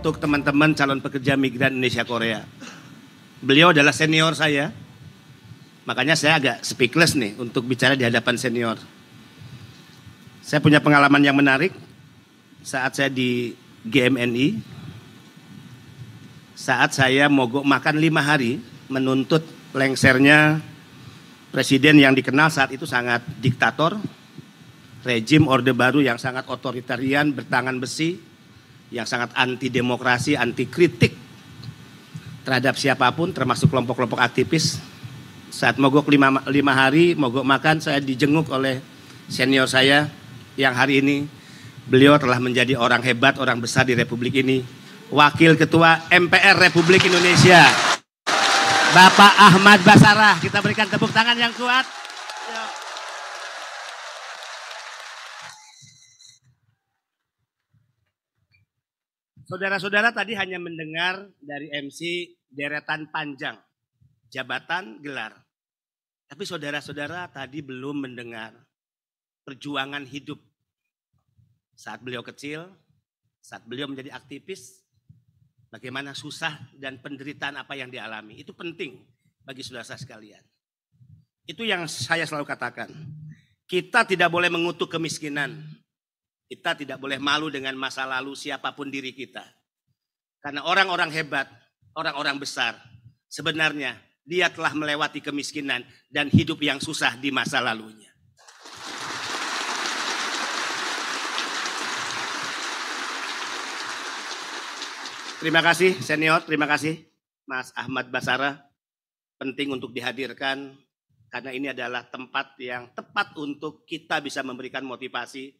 untuk teman-teman calon pekerja migran Indonesia Korea. Beliau adalah senior saya. Makanya saya agak speechless nih untuk bicara di hadapan senior. Saya punya pengalaman yang menarik saat saya di GMNI. Saat saya mogok makan lima hari menuntut lengsernya presiden yang dikenal saat itu sangat diktator, rejim Orde Baru yang sangat otoritarian, bertangan besi, yang sangat anti demokrasi, anti kritik terhadap siapapun termasuk kelompok-kelompok aktivis. Saat mogok lima, lima hari, mogok makan, saya dijenguk oleh senior saya yang hari ini beliau telah menjadi orang hebat, orang besar di Republik ini. Wakil Ketua MPR Republik Indonesia, Bapak Ahmad Basarah. Kita berikan tepuk tangan yang kuat. Saudara-saudara tadi hanya mendengar dari MC deretan panjang, jabatan, gelar. Tapi saudara-saudara tadi belum mendengar perjuangan hidup saat beliau kecil, saat beliau menjadi aktivis, bagaimana susah dan penderitaan apa yang dialami. Itu penting bagi saudara-saudara sekalian. Itu yang saya selalu katakan. Kita tidak boleh mengutuk kemiskinan, kita tidak boleh malu dengan masa lalu siapapun diri kita. Karena orang-orang hebat, orang-orang besar, sebenarnya dia telah melewati kemiskinan dan hidup yang susah di masa lalunya. Terima kasih senior, terima kasih Mas Ahmad Basara. Penting untuk dihadirkan karena ini adalah tempat yang tepat untuk kita bisa memberikan motivasi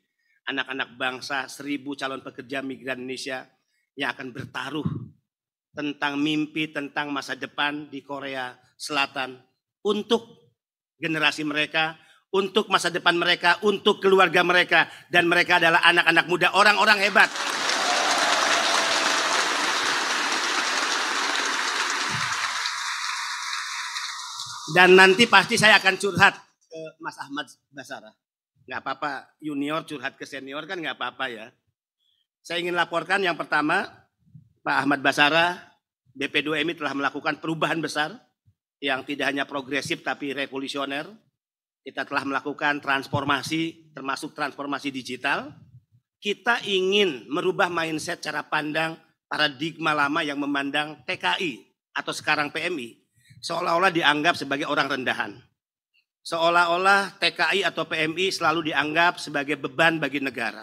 anak-anak bangsa, seribu calon pekerja migran Indonesia yang akan bertaruh tentang mimpi tentang masa depan di Korea Selatan untuk generasi mereka, untuk masa depan mereka, untuk keluarga mereka dan mereka adalah anak-anak muda, orang-orang hebat. Dan nanti pasti saya akan curhat ke Mas Ahmad Basara nggak apa-apa junior curhat ke senior kan nggak apa-apa ya. Saya ingin laporkan yang pertama Pak Ahmad Basara BP2MI telah melakukan perubahan besar yang tidak hanya progresif tapi revolusioner. Kita telah melakukan transformasi termasuk transformasi digital. Kita ingin merubah mindset cara pandang paradigma lama yang memandang TKI atau sekarang PMI seolah-olah dianggap sebagai orang rendahan. Seolah-olah TKI atau PMI selalu dianggap sebagai beban bagi negara.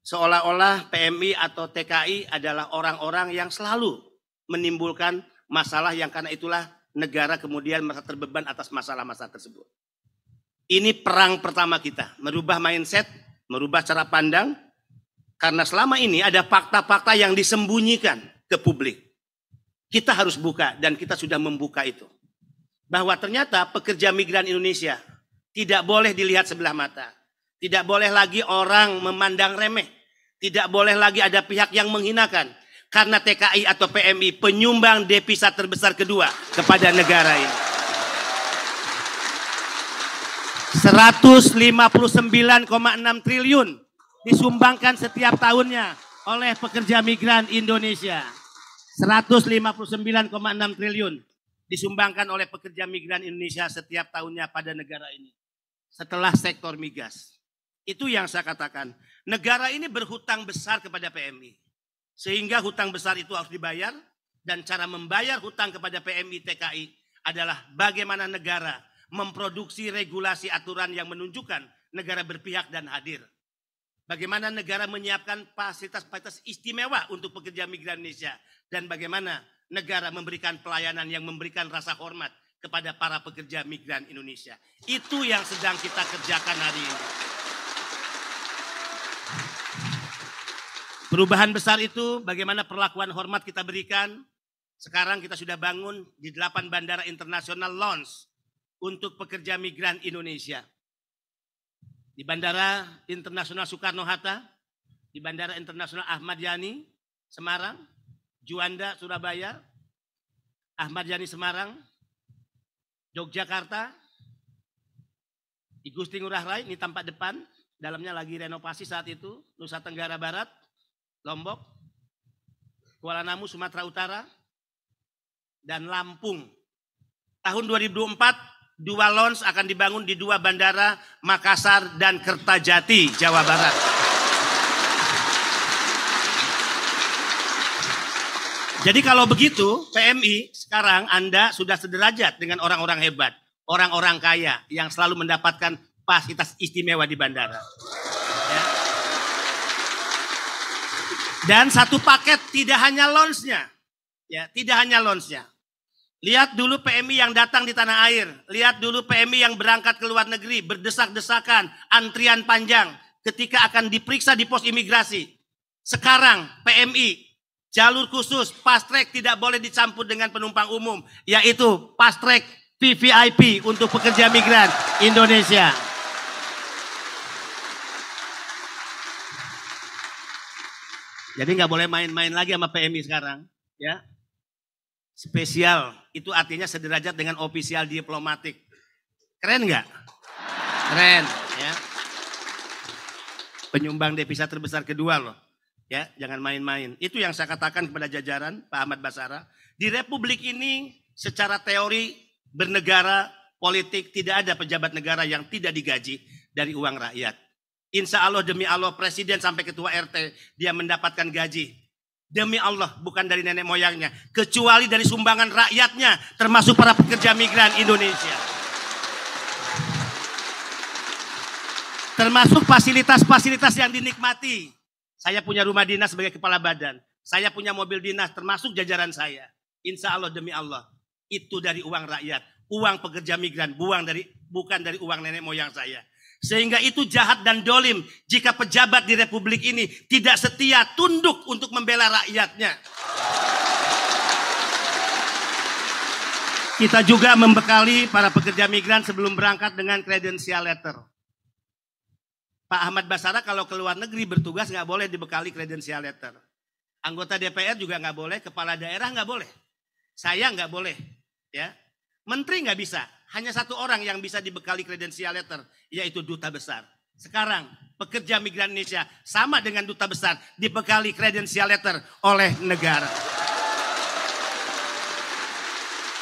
Seolah-olah PMI atau TKI adalah orang-orang yang selalu menimbulkan masalah yang karena itulah negara kemudian merasa terbeban atas masalah-masalah tersebut. Ini perang pertama kita, merubah mindset, merubah cara pandang, karena selama ini ada fakta-fakta yang disembunyikan ke publik. Kita harus buka dan kita sudah membuka itu bahwa ternyata pekerja migran Indonesia tidak boleh dilihat sebelah mata. Tidak boleh lagi orang memandang remeh. Tidak boleh lagi ada pihak yang menghinakan. Karena TKI atau PMI penyumbang devisa terbesar kedua kepada negara ini. 159,6 triliun disumbangkan setiap tahunnya oleh pekerja migran Indonesia. 159,6 triliun disumbangkan oleh pekerja migran Indonesia setiap tahunnya pada negara ini. Setelah sektor migas. Itu yang saya katakan. Negara ini berhutang besar kepada PMI. Sehingga hutang besar itu harus dibayar. Dan cara membayar hutang kepada PMI TKI adalah bagaimana negara memproduksi regulasi aturan yang menunjukkan negara berpihak dan hadir. Bagaimana negara menyiapkan fasilitas-fasilitas istimewa untuk pekerja migran Indonesia dan bagaimana negara memberikan pelayanan yang memberikan rasa hormat kepada para pekerja migran Indonesia. Itu yang sedang kita kerjakan hari ini. Perubahan besar itu bagaimana perlakuan hormat kita berikan. Sekarang kita sudah bangun di delapan bandara internasional launch untuk pekerja migran Indonesia di Bandara Internasional Soekarno-Hatta, di Bandara Internasional Ahmad Yani, Semarang, Juanda, Surabaya, Ahmad Yani Semarang, Yogyakarta, di Gusti Ngurah Rai, ini tampak depan, dalamnya lagi renovasi saat itu, Nusa Tenggara Barat, Lombok, Kuala Namu, Sumatera Utara, dan Lampung. Tahun 2004 dua launch akan dibangun di dua bandara Makassar dan Kertajati, Jawa Barat. Jadi kalau begitu, PMI sekarang Anda sudah sederajat dengan orang-orang hebat, orang-orang kaya yang selalu mendapatkan fasilitas istimewa di bandara. Ya. Dan satu paket tidak hanya launch-nya, ya, tidak hanya launch-nya, Lihat dulu PMI yang datang di tanah air. Lihat dulu PMI yang berangkat ke luar negeri, berdesak-desakan, antrian panjang ketika akan diperiksa di pos imigrasi. Sekarang PMI jalur khusus fast track tidak boleh dicampur dengan penumpang umum, yaitu fast track PVIP untuk pekerja migran Indonesia. Jadi nggak boleh main-main lagi sama PMI sekarang, ya. Spesial itu artinya sederajat dengan ofisial diplomatik. Keren nggak? Keren, ya. Penyumbang devisa terbesar kedua loh. Ya, jangan main-main. Itu yang saya katakan kepada jajaran Pak Ahmad Basara. Di Republik ini secara teori bernegara politik tidak ada pejabat negara yang tidak digaji dari uang rakyat. Insya Allah demi Allah presiden sampai ketua RT dia mendapatkan gaji Demi Allah, bukan dari nenek moyangnya, kecuali dari sumbangan rakyatnya, termasuk para pekerja migran Indonesia. Termasuk fasilitas-fasilitas yang dinikmati. Saya punya rumah dinas sebagai kepala badan. Saya punya mobil dinas, termasuk jajaran saya. Insya Allah, demi Allah, itu dari uang rakyat, uang pekerja migran, buang dari bukan dari uang nenek moyang saya. Sehingga itu jahat dan dolim jika pejabat di republik ini tidak setia tunduk untuk membela rakyatnya. Kita juga membekali para pekerja migran sebelum berangkat dengan kredensial letter. Pak Ahmad Basara kalau ke luar negeri bertugas nggak boleh dibekali kredensial letter. Anggota DPR juga nggak boleh, kepala daerah nggak boleh. Saya nggak boleh. ya. Menteri nggak bisa. Hanya satu orang yang bisa dibekali kredensial letter, yaitu duta besar. Sekarang pekerja migran Indonesia sama dengan duta besar dibekali kredensial letter oleh negara.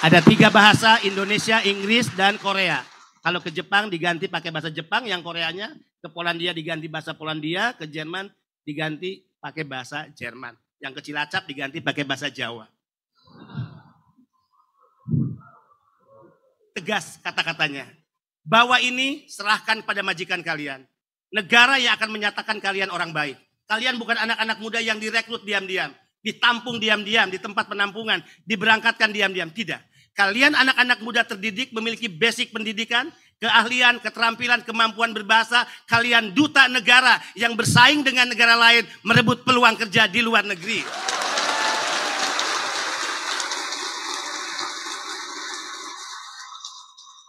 Ada tiga bahasa Indonesia, Inggris, dan Korea. Kalau ke Jepang diganti pakai bahasa Jepang yang Koreanya, ke Polandia diganti bahasa Polandia, ke Jerman diganti pakai bahasa Jerman. Yang kecil acap diganti pakai bahasa Jawa. tegas kata-katanya. Bawa ini serahkan pada majikan kalian. Negara yang akan menyatakan kalian orang baik. Kalian bukan anak-anak muda yang direkrut diam-diam. Ditampung diam-diam, di tempat penampungan. Diberangkatkan diam-diam. Tidak. Kalian anak-anak muda terdidik memiliki basic pendidikan, keahlian, keterampilan, kemampuan berbahasa. Kalian duta negara yang bersaing dengan negara lain merebut peluang kerja di luar negeri.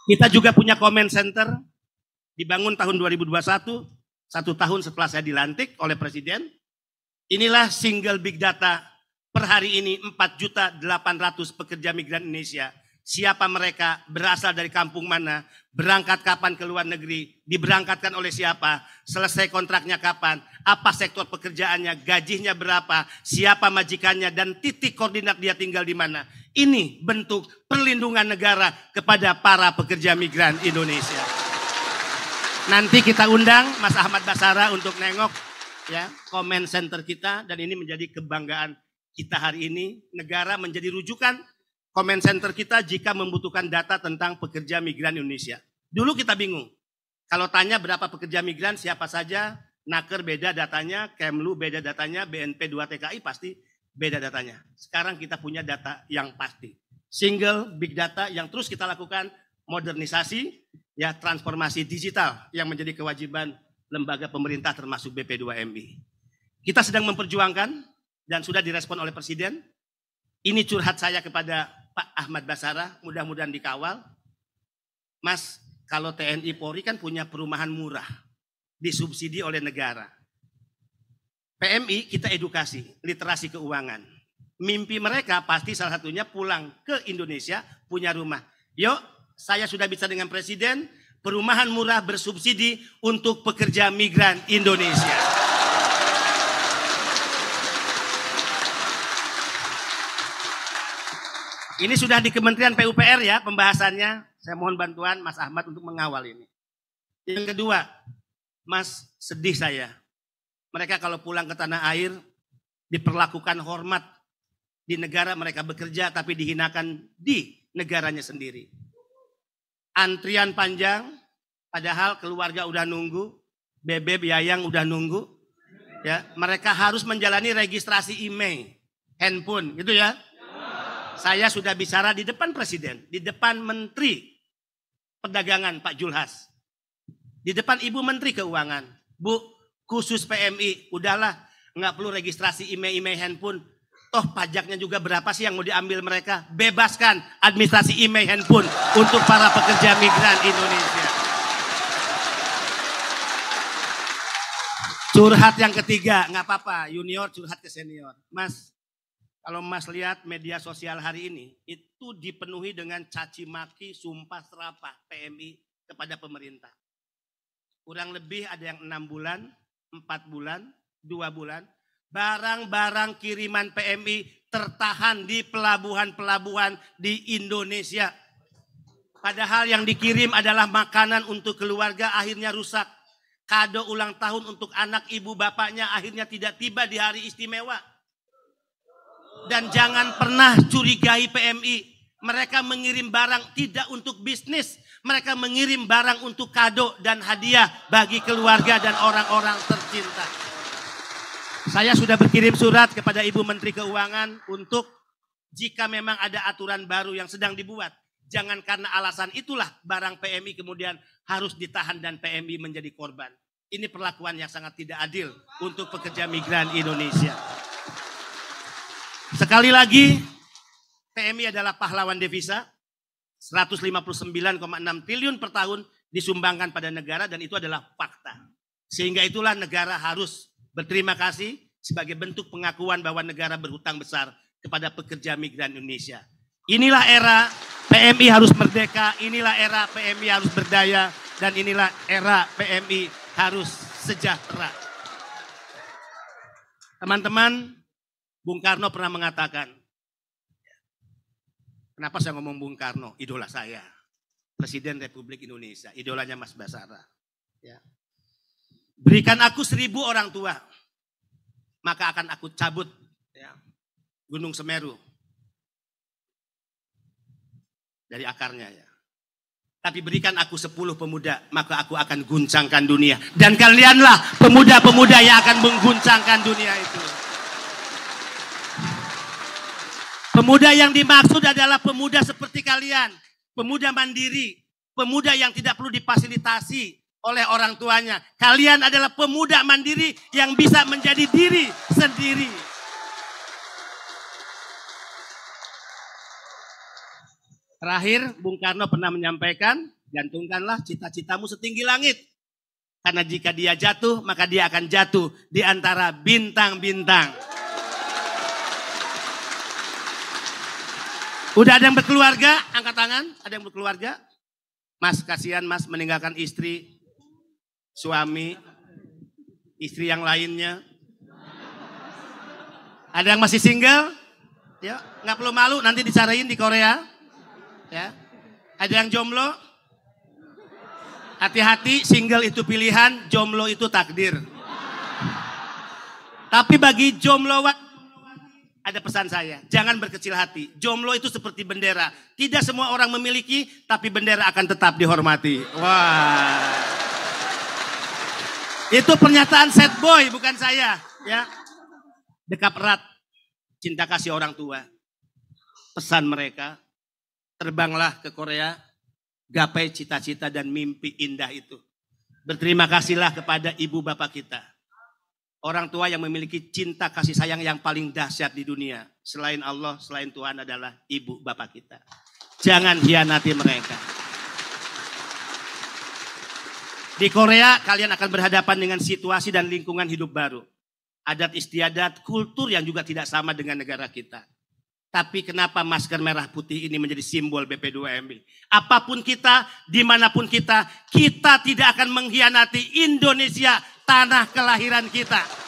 Kita juga punya comment center dibangun tahun 2021, satu tahun setelah saya dilantik oleh Presiden. Inilah single big data per hari ini 4.800 pekerja migran Indonesia. Siapa mereka, berasal dari kampung mana, berangkat kapan ke luar negeri, diberangkatkan oleh siapa, selesai kontraknya kapan, apa sektor pekerjaannya, gajinya berapa, siapa majikannya, dan titik koordinat dia tinggal di mana. Ini bentuk perlindungan negara kepada para pekerja migran Indonesia. Nanti kita undang Mas Ahmad Basara untuk nengok ya komen center kita dan ini menjadi kebanggaan kita hari ini. Negara menjadi rujukan komen center kita jika membutuhkan data tentang pekerja migran Indonesia. Dulu kita bingung. Kalau tanya berapa pekerja migran siapa saja, Naker beda datanya, Kemlu beda datanya, BNP 2 TKI pasti beda datanya. Sekarang kita punya data yang pasti. Single big data yang terus kita lakukan modernisasi ya transformasi digital yang menjadi kewajiban lembaga pemerintah termasuk BP2MI. Kita sedang memperjuangkan dan sudah direspon oleh Presiden. Ini curhat saya kepada Pak Ahmad Basara, mudah-mudahan dikawal. Mas, kalau TNI Polri kan punya perumahan murah, disubsidi oleh negara. PMI kita edukasi, literasi keuangan. Mimpi mereka pasti salah satunya pulang ke Indonesia punya rumah. Yuk, saya sudah bicara dengan presiden, perumahan murah bersubsidi untuk pekerja migran Indonesia. Ini sudah di Kementerian PUPR ya pembahasannya. Saya mohon bantuan Mas Ahmad untuk mengawal ini. Yang kedua, Mas sedih saya mereka kalau pulang ke tanah air diperlakukan hormat di negara mereka bekerja tapi dihinakan di negaranya sendiri. Antrian panjang padahal keluarga udah nunggu, bebek yayang udah nunggu. Ya, mereka harus menjalani registrasi IMEI, handphone gitu ya. Saya sudah bicara di depan presiden, di depan menteri perdagangan Pak Julhas. Di depan Ibu Menteri Keuangan, Bu, khusus PMI. Udahlah, nggak perlu registrasi IMEI-IMEI handphone. Toh pajaknya juga berapa sih yang mau diambil mereka? Bebaskan administrasi IMEI handphone untuk para pekerja migran Indonesia. Curhat yang ketiga, nggak apa-apa, junior curhat ke senior. Mas, kalau Mas lihat media sosial hari ini, itu dipenuhi dengan caci maki, sumpah serapah PMI kepada pemerintah. Kurang lebih ada yang enam bulan, 4 bulan, 2 bulan, barang-barang kiriman PMI tertahan di pelabuhan-pelabuhan di Indonesia. Padahal yang dikirim adalah makanan untuk keluarga akhirnya rusak. Kado ulang tahun untuk anak ibu bapaknya akhirnya tidak tiba di hari istimewa. Dan jangan pernah curigai PMI. Mereka mengirim barang tidak untuk bisnis, mereka mengirim barang untuk kado dan hadiah bagi keluarga dan orang-orang tercinta. Saya sudah berkirim surat kepada Ibu Menteri Keuangan untuk jika memang ada aturan baru yang sedang dibuat, jangan karena alasan itulah barang PMI kemudian harus ditahan dan PMI menjadi korban. Ini perlakuan yang sangat tidak adil untuk pekerja migran Indonesia. Sekali lagi, PMI adalah pahlawan devisa, 159,6 triliun per tahun disumbangkan pada negara dan itu adalah fakta. Sehingga itulah negara harus berterima kasih sebagai bentuk pengakuan bahwa negara berhutang besar kepada pekerja migran Indonesia. Inilah era PMI harus merdeka, inilah era PMI harus berdaya, dan inilah era PMI harus sejahtera. Teman-teman, Bung Karno pernah mengatakan, Kenapa saya ngomong Bung Karno? Idola saya. Presiden Republik Indonesia. Idolanya Mas Basara. Ya. Berikan aku seribu orang tua. Maka akan aku cabut ya. Gunung Semeru. Dari akarnya ya. Tapi berikan aku sepuluh pemuda, maka aku akan guncangkan dunia. Dan kalianlah pemuda-pemuda yang akan mengguncangkan dunia itu. Pemuda yang dimaksud adalah pemuda seperti kalian, pemuda mandiri, pemuda yang tidak perlu difasilitasi oleh orang tuanya. Kalian adalah pemuda mandiri yang bisa menjadi diri sendiri. Terakhir, Bung Karno pernah menyampaikan, gantungkanlah cita-citamu setinggi langit. Karena jika dia jatuh, maka dia akan jatuh di antara bintang-bintang. Udah ada yang berkeluarga? Angkat tangan. Ada yang berkeluarga? Mas, kasihan mas meninggalkan istri, suami, istri yang lainnya. Ada yang masih single? Ya, nggak perlu malu nanti dicariin di Korea. Ya. Ada yang jomblo? Hati-hati, single itu pilihan, jomblo itu takdir. Tapi bagi jomlowat ada pesan saya, jangan berkecil hati. Jomblo itu seperti bendera. Tidak semua orang memiliki, tapi bendera akan tetap dihormati. Wah. Itu pernyataan set boy, bukan saya. Ya. Dekap erat, cinta kasih orang tua. Pesan mereka, terbanglah ke Korea, gapai cita-cita dan mimpi indah itu. Berterima kasihlah kepada ibu bapak kita Orang tua yang memiliki cinta kasih sayang yang paling dahsyat di dunia. Selain Allah, selain Tuhan adalah ibu bapak kita. Jangan hianati mereka. Di Korea kalian akan berhadapan dengan situasi dan lingkungan hidup baru. Adat istiadat, kultur yang juga tidak sama dengan negara kita. Tapi kenapa masker merah putih ini menjadi simbol BP2MI? Apapun kita, dimanapun kita, kita tidak akan mengkhianati Indonesia, tanah kelahiran kita.